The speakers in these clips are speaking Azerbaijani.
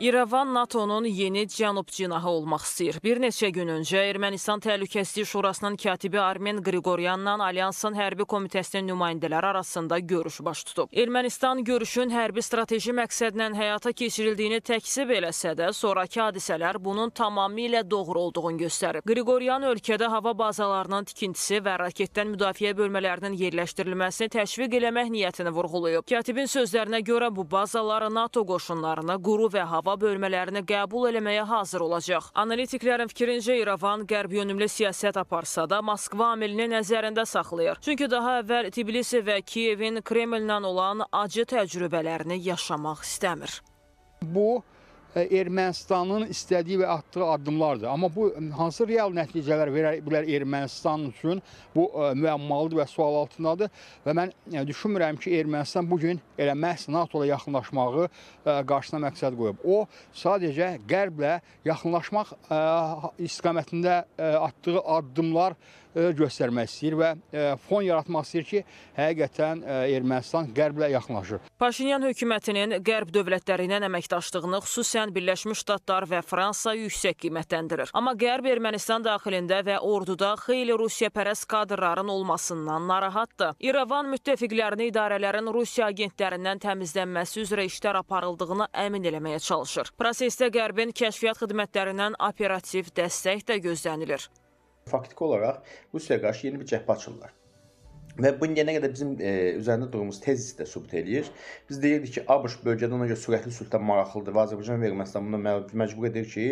İrəvan NATO-nun yeni cənub cinahı olmaq istəyir. Bir neçə gün öncə Ermənistan Təhlükəsizlik Şurasının katibi Armen Qriqoryanla Alyansın hərbi komitəsinin nümayəndələri arasında görüş baş tutub. Ermənistan görüşün hərbi strateji məqsədlə həyata keçirildiyini təksib eləsə də, sonrakı hadisələr bunun tamamilə doğru olduğunu göstərib. Qriqoryan ölkədə hava bazalarının tikintisi və raketdən müdafiə bölmələrinin yerləşdirilməsini təşviq eləmək niyyətini vurğulayıb. Katibin sözlərinə görə bu bazalar NATO qoşunlarını quru və hava hava bölmələrini qəbul eləməyə hazır olacaq. Analitiklərin fikrincə İrəvan qərb yönümlü siyasət aparsa da Moskva amilini nəzərində saxlayır. Çünki daha əvvəl Tbilisi və Kiyevin Kremlinlə olan acı təcrübələrini yaşamaq istəmir. Bu E, Ermənistanın istədiyi və atdığı addımlardır. Amma bu e, hansı real nəticələr verə bilər Ermənistan üçün bu e, müəmmalıdır və sual altındadır və mən düşünmürəm ki, Ermənistan bu gün elə məhz NATO-ya yaxınlaşmağı qarşısına məqsəd qoyub. O sadəcə Qərblə yaxınlaşmaq istiqamətində atdığı addımlar E, göstərmək istəyir və e, fon yaratmaq istəyir ki, həqiqətən e, Ermənistan qərblə yaxınlaşır. Paşinyan hökumətinin qərb dövlətləri ilə əməkdaşlığını xüsusən Birləşmiş Ştatlar və Fransa yüksək qiymətləndirir. Amma qərb Ermənistan daxilində və orduda xeyli Rusiya pərəst kadrların olmasından narahatdır. İrəvan müttəfiqlərini idarələrin Rusiya agentlərindən təmizlənməsi üzrə işlər aparıldığını əmin eləməyə çalışır. Prosesdə qərbin kəşfiyyat xidmətlərindən operativ dəstək də gözlənilir faktiki olaraq Rusiyaya qarşı yeni bir cəbhə açırlar. Və bu indiyənə qədər bizim e, üzərində durduğumuz tezis də sübut eləyir. Biz deyirdik ki, ABŞ bölgədə ona görə sürətli sülhdən maraqlıdır və Azərbaycan və Ermənistan buna məcbur edir ki,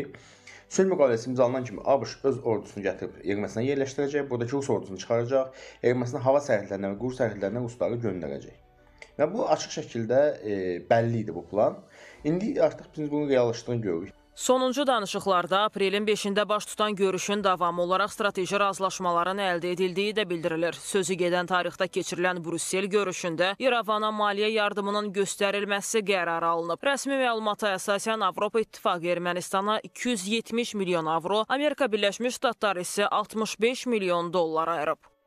sülh müqaviləsi imzalanan kimi ABŞ öz ordusunu gətirib Ermənistana yerləşdirəcək, buradakı rus ordusunu çıxaracaq, Ermənistan hava sərhədlərinə və quru sərhədlərinə rusları göndərəcək. Və bu açıq şəkildə e, bəlli idi bu plan. İndi artıq biz bunun reallaşdığını görürük. Sonuncu danışıqlarda aprelin 5-də baş tutan görüşün davamı olaraq strateji razılaşmaların əldə edildiyi də bildirilir. Sözü gedən tarixdə keçirilən Brüssel görüşündə İrəvana maliyyə yardımının göstərilməsi qərarı alınıb. Rəsmi məlumata əsasən Avropa İttifaqı Ermənistana 270 milyon avro, Amerika Birləşmiş Ştatları isə 65 milyon dollar ayırıb.